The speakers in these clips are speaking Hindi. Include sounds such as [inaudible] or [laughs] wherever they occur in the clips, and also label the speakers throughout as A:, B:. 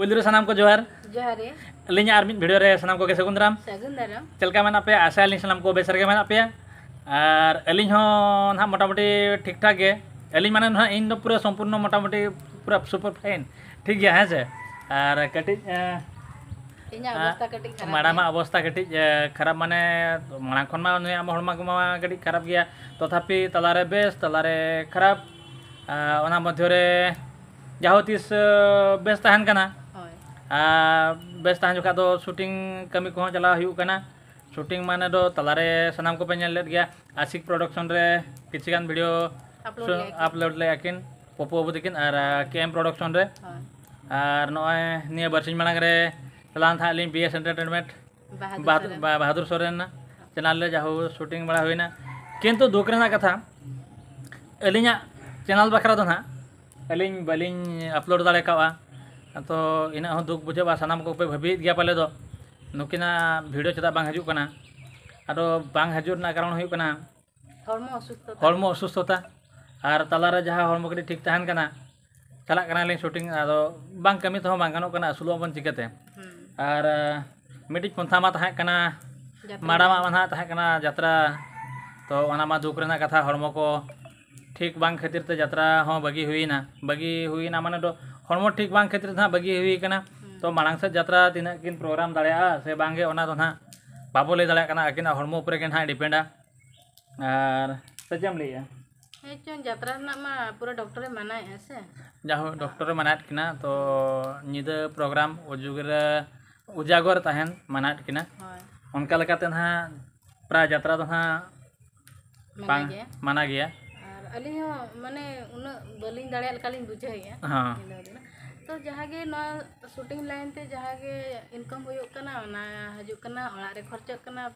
A: ᱯᱳᱭᱞᱳ ᱨᱮ ᱥᱟᱱᱟᱢ ᱠᱚ ᱡᱚᱦᱟᱨ ᱡᱚᱦᱟᱨ ᱜᱮ ᱟᱹᱞᱤᱧᱟᱜ ᱟᱨ ᱢᱤᱫ ᱵᱷᱤᱰᱤᱭᱳ ᱨᱮ ᱥᱟᱱᱟᱢ ᱠᱚᱜᱮ ᱥᱟᱹᱜᱩᱱ ᱫᱟᱨᱟᱢ ᱥᱟᱹᱜᱩᱱ ᱫᱟᱨᱟᱢ ᱪᱮᱫ ᱞᱮᱠᱟ ᱢᱮᱱᱟᱜ ᱯᱮᱭᱟ ᱟᱥᱟ ᱟᱹᱞᱤᱧ ᱥᱟᱱᱟᱢ ᱠᱚ ᱵᱮᱥ ᱨᱮᱜᱮ ᱢᱮᱱᱟᱜ ᱯᱮᱭᱟ ᱟᱨ ᱟᱹᱞᱤᱧ ᱦᱚᱸ ᱱᱟᱦᱟᱜ ᱢᱚᱴᱟᱢᱩᱴᱤ ᱴᱷᱤᱠ ᱴᱷᱟᱠ ᱜᱮ ᱟᱹᱞᱤᱧ ᱢᱟᱱᱮ ᱱᱟᱦᱟᱜ ᱤᱧ ᱫᱚ ᱯᱩᱨᱟᱹ ᱥᱚᱢᱯᱩᱨᱱᱚ ᱢᱚᱴᱟᱢᱩᱴᱤ ᱯᱩᱨᱟᱹ ᱥᱩᱯᱟᱨ ᱯᱷᱟᱭᱤᱱ ᱴᱷᱤक ᱜᱮᱭᱟ ᱦᱮᱸ ᱥᱮ ᱟᱨ ᱠᱟᱹᱴᱤᱡ
B: ᱤᱧᱟᱹᱜ ᱚᱵᱚᱥᱛᱟ ᱠᱟᱹᱴᱤᱡ ᱠᱷᱟᱨᱟᱯ ᱢᱟᱲᱟᱝᱟᱜ
A: ᱚᱵᱚᱥᱛᱟ ᱠᱟᱹᱴᱤᱡ ᱠᱷᱟᱨᱟᱯ ᱢᱟᱱᱮ ᱢᱟᱲᱟᱝ ᱠᱷᱚᱱ ᱢᱟ ᱩᱱᱤᱭᱟᱜ ᱦᱚᱲᱢᱚ ᱠᱚᱢᱟ ᱠᱟᱹᱴᱤᱡ ᱠᱷᱟᱨᱟᱯ ᱜᱮᱭᱟ तथापि तलारे बेस तलारे खराब ᱚᱱᱟ ᱢᱚᱫᱽᱫᱷᱮ ᱨᱮ ᱡᱟᱦᱳ ᱛᱤᱥ ᱵᱮᱥ ᱛᱟᱦᱮᱱ ᱠᱟᱱᱟ बेस तह जोखा शूटिंग कमी को चलावना शूटिंग माने दो तलारे सनाम को पेल गया आशिक प्रोडक्शन रे भिडियो वीडियो अपलोड लेकिन पपू बाबू तक और के एम प्रोडक्शन रे और नए बरसिंग मांगे चलान था B S entertainment Bahadur Soren channel रे जाहु शूटिंग बड़ा होना किंतु दुख रहा कथा अली चैनल बखरा तो ना अली बलिंग आपलोड दावा तो इन दुख बुझे सामान को भाबीद गया पाले तो। नुकिन भिड़ो चेदा बा हजू करना कारण
B: होना
A: असुस्थता और तलाारे जहाँ हम ठीक तहन करना शूटिंग अब बांग कमी तो बांग करना सुलो और मिट्टी पंथा मा करना माड़ा मा तहन करना जत्रा तो दुख रहा कथा हम को ठीक बांग खातिर ते जत्रा हो बगी हुई ना हम ठीक बा क्षेत्र ना बगे हुईकना तो मांग सज जत्रा तक प्रोग्राम देंगे तो ना बाबो लै दाड़ा अकिन हम उपरे ना डिपेंडा और सचम लैया
B: जत्रा पूरा डॉक्टर माना
A: डॉक्टर मना तो प्रोग्राम उजागर तहन माना उनका प्राय जत्रा तो
B: ना माना गया अली हो बुझे इनकम हुई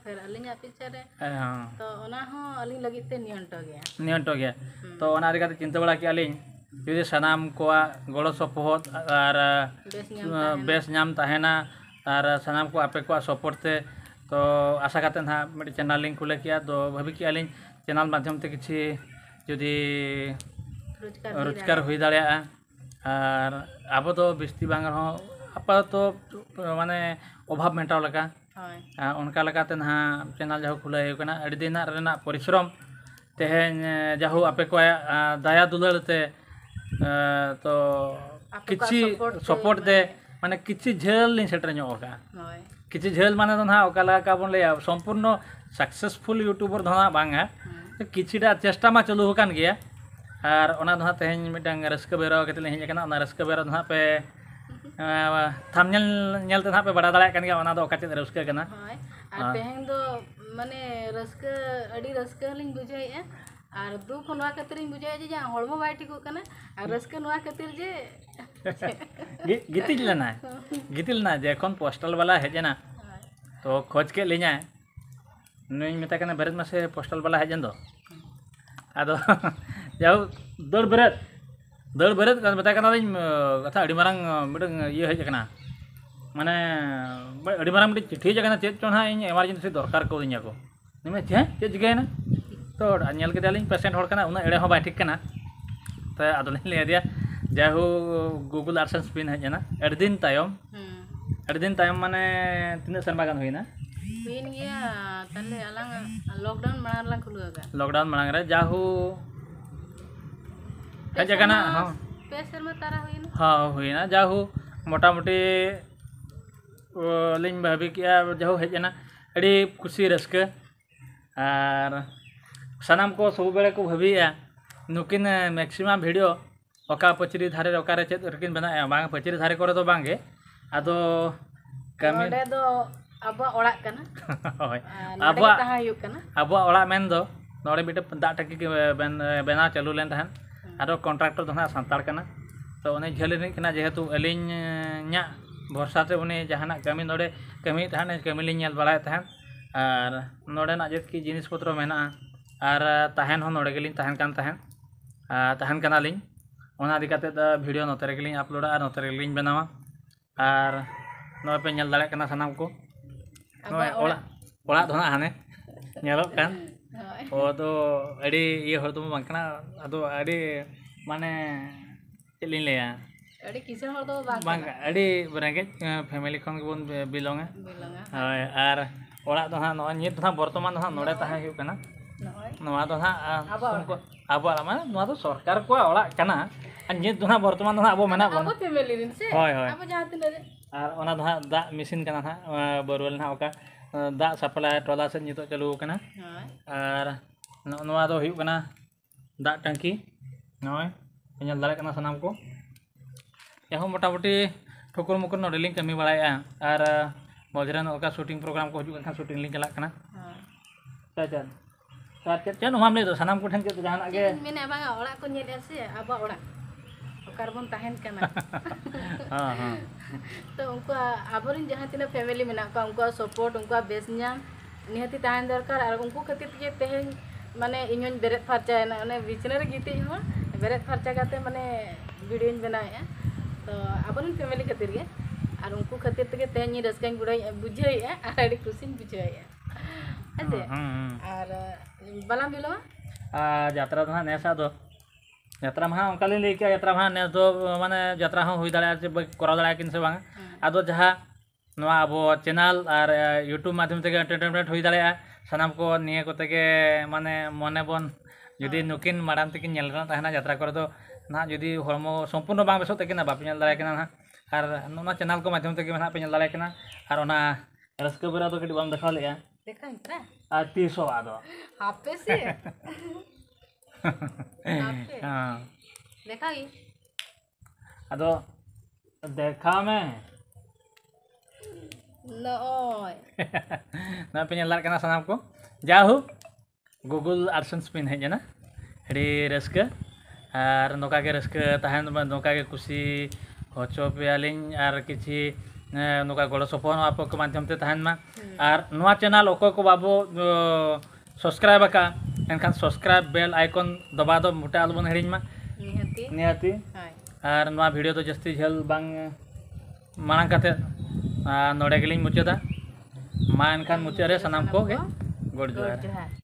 B: फिर अली तो उन्हें
A: हो चिंता बड़ा किया लिंग यूज़ सनाम को आ गोलो सपोर्ट बेस न्याम ताहेना सनाम को आपे को आ सपोर्ट तो आशा करते चैनल लिंक खुले किया तो भविष्य लिंक चैनल माध्यम से किसी जदि
B: रोजगार हो
A: दबा तो बस्ती बांगर आप तो माने अभाव मेटाव ना चैनल जो खुलाएं परिश्रम तेहे जो आपे को दया दुलड़ते तो किसी सपोर्ट दे माने किसी झेल सेटर किसी झेल माने तो ना का बन लिया सम्पूर्ण सक्सेसफुल यूट्यूबर तो ना बांगा किचिटा चेष्टा मा चलू होकान गया और ओना दहा तो तेहेन मिटांग रस्क बेरो केते ले हेज ओना रस्क बेरो दहा तो पे थंबनेल नेल ना तो हाँ पे बड़ा दला कन गया ओना दो ओका चेत कना हाय और हाँ। तेहेन
B: दो माने रस्क अडी रस्क लिंग बुझाया और दुख नवा खातिर बुझाया जे हड़मो हाँ बाटी को कना और रस्क नवा खातिर
A: जे गीतिल लेना गीतिल ना [laughs] जे एखन पोस्टल वाला हेजना तो खोज के लिया ᱱᱩᱭᱤᱧ ᱢᱮᱛᱟ ᱠᱟᱱᱟ ᱵᱮᱨᱮᱫ ᱢᱟᱥᱮ ᱯᱳᱥᱴᱟᱞ ᱵᱟᱞᱟ ᱦᱮᱡ ᱮᱱ ᱫᱚ ᱟᱫᱚ ᱡᱟᱣ ᱫᱟᱹᱲ ᱵᱮᱨᱮᱫ ᱫᱟᱹᱲ ᱵᱮᱨᱮᱫ ᱢᱮᱛᱟ ᱠᱟᱱᱟᱞᱤᱧ ᱠᱟᱛᱷᱟ ᱟᱹᱰᱤ ᱢᱟᱨᱟᱝ ᱢᱤᱫᱴᱟᱝ ᱤᱭᱟᱹ ᱦᱮᱡ ᱟᱠᱟᱱᱟ ᱢᱟᱱᱮ ᱟᱹᱰᱤ ᱢᱟᱨᱟᱝ ᱢᱤᱫᱴᱤᱡ ᱪᱤᱴᱷᱤ ᱦᱮᱡ ᱟᱠᱟᱱᱟ ᱪᱮᱫ ᱪᱚ ᱦᱟᱸᱜ ᱤᱧ ᱮᱢᱟᱨᱡᱮᱱᱥᱤ ᱫᱚᱨᱠᱟᱨ ᱠᱟᱣᱫᱤᱧᱟ ᱠᱚ ᱢᱮᱱ ᱦᱮᱸ ᱪᱮᱫ ᱪᱤᱠᱟᱹᱭᱮᱱᱟ ᱛᱚ ᱧᱮᱞ ᱠᱮᱫᱟᱞᱤᱧ ᱯᱮᱥᱮᱱᱴ ᱦᱚᱲ ᱠᱟᱱᱟ ᱩᱱᱟᱹᱜ ᱮᱲᱮ ᱦᱚᱸ ᱵᱟᱭ ᱴᱷᱤᱠ ᱠᱟᱱᱟ ᱛᱚ ᱟᱫᱚᱞᱤᱧ ᱞᱟᱹᱭ ᱟᱫᱮᱭᱟ ᱡᱟᱭᱦᱳ ᱜᱩᱜᱩᱞ ᱟᱨᱥᱮᱱᱥ ᱯᱤᱱ ᱦᱮᱡ ᱮᱱᱟ ᱟᱹᱰᱤ ᱫᱤᱱ ᱛᱟᱭᱚᱢ ᱟᱹᱰᱤ ᱫᱤᱱ ᱛᱟᱭᱚᱢ ᱢᱟᱱᱮ ᱛᱤᱱᱟᱹᱜ ᱥᱮᱨᱢᱟ ᱜᱟᱱ ᱦᱩᱭᱱᱟ
B: लॉकडाउन
A: मांग रहे जाहू हजन हाँ हाँ हुईना जाहू मोटामोटी लिंग भाभी किया जाहू हजना अड़ी खुशी रसके आर सनम को सब बेले को भाभी है नुकिन मैक्सिमम वीडियो ओका पचरी धारे ओका रे चेत रकिन बना बांग पचरी धारे करे तो बांगे आ तो कमी नोड़े मिटे दा टाकी बना चालू लेन और कन्ट्रकटर ना सतारना तो उन्हें झाली जेहेतु अली भरसा से उन्नी जहाँ कमी नोड़े कमी कमी बड़ा और नोड़े जो कि जिनपत मेहन नोड़ेलीना भिडियो नोते रेगे अपलोडा नोते बनावा और नापे दाना सामान को ᱱᱚᱜᱼᱚᱭ ᱚᱲᱟᱜ ᱚᱲᱟᱜ ᱫᱚ ᱦᱟᱸᱜ ᱦᱟᱱᱮ ᱧᱮᱞᱚᱜ ᱠᱟᱱ ᱦᱚᱲ ᱫᱚ ᱟᱹᱰᱤ ᱤᱭᱟᱹ ᱦᱚᱲ ᱫᱚ ᱵᱟᱝ ᱠᱟᱱᱟ ᱟᱫᱚ ᱟᱹᱰᱤ ᱢᱟᱱᱮ ᱪᱮᱫ ᱞᱤᱧ ᱞᱟᱹᱭᱟ
B: ᱟᱹᱰᱤ ᱠᱤᱥᱟᱹᱬ ᱦᱚᱲ ᱫᱚ ᱵᱟᱝ ᱵᱟᱝ
A: ᱟᱹᱰᱤ ᱨᱮᱸᱜᱮᱡ ᱯᱷᱮᱢᱮᱞᱤ ᱠᱷᱚᱱ ᱜᱮᱵᱚᱱ ᱵᱤᱞᱚᱝᱟ ᱦᱳᱭ ᱟᱨ ᱚᱲᱟᱜ ᱫᱚ ᱦᱟᱸᱜ ᱱᱚᱜᱼᱚᱭ ᱱᱤᱛ ᱫᱚ ᱦᱟᱸᱜ ᱵᱚᱨᱛᱚᱢᱟᱱ ᱫᱚ ᱦᱟᱸᱜ ᱱᱚᱰᱮ ᱛᱟᱦᱮᱸ ᱦᱩᱭᱩᱜ ᱠᱟᱱᱟ ᱱᱚᱣᱟ ᱫᱚ ᱦᱟᱸᱜ ᱟᱵᱚᱣᱟᱜ ᱢᱟᱱᱮ ᱱᱚᱣᱟ ᱫᱚ ᱥᱚᱨᱠᱟᱨ ᱠᱚᱣᱟᱜ ᱚᱲᱟᱜ ᱠᱟᱱᱟ ᱟᱨ ᱱᱤᱛ ᱫᱚ ᱦᱟᱸᱜ ᱵᱚᱨᱛᱚᱢᱟᱱ ᱫᱚ ᱦᱟᱸᱜ ᱟᱵᱚ ᱢᱮᱱᱟᱜ ᱵᱚᱱᱟ
B: ᱦᱳᱭ ᱦᱳᱭ ᱟᱵᱚ ᱡᱟᱦᱟᱸ ᱛᱤᱱᱟᱹᱜ
A: आर ओना दा दा मशीन का हाँ बरवल ना ओका दा सप्लाई टोला से नितो चालू करना आर तो दा टंकी नोय पेनल दरे को एहो मोटामोटी ठोकर मुकर नो कमी बड़ा और मजरन ओका शूटिंग प्रोग्राम को हुजुक खान शूटिंग लिंग चला करना हां चाचा सर चे
B: से अब ओडा [laughs] तो उनका आबोरिन जहाँ तीन फैमिली में उनका सपोर्ट उनका बेस नाम निहती तहन दरकार और उनको खातिर तेज तेहे माने इन बेरे फार्चायना उन्हें बिछने गितिज हूँ बेरे फार्चा करते माने वीडियो बनाए तो आबोरिन फैमिली खातिर के और उनको खातिर तेज तेहे रसका बुढ़ा बुझे और अभी खुशी बुझे
A: और बालम बिलो जात्रा तो हाँ नेसा दो जत्रा महा अंकाल लेकिन जत्रा महा ने मैं जत्रा हुई दाया दिन से अब जहाँ अब चैनल और यूट्यूब माध्यम से एंटरटेनमेंट हो दाम को निया को मैं मन बन जुदी नुकिन माड़ तक जत्रा को ना जुदी हम सम्पूर्ण बा बेसोक बापे दर चैनल को माध्यम तक हाँ पे दाखना और रास्क बुरा तो देखा
B: लेकिन [laughs]
A: हाँ देखा ही तो देखा मैं
B: Loy. [laughs]
A: nah, penyelar kena sanam ko. Jauh. Google AdSense Spin hai ya na, hari raska. Ar noka ke raska tahan ba noka kusi hocho pe ya, aling ar kichi noka golo sopon apo ko madhyam te tahan hmm. Ar noa channel oko ko babo eh, subscribe ka. एनखान सब्सक्राइब बेल आइकन दबा दो मोटे आलो बन हिड़ी निहती और ना भिडियो जस्ती झेल बांग मांग ना मुचादा माँ एनखान मुचाद सामान को
B: गुड जोहार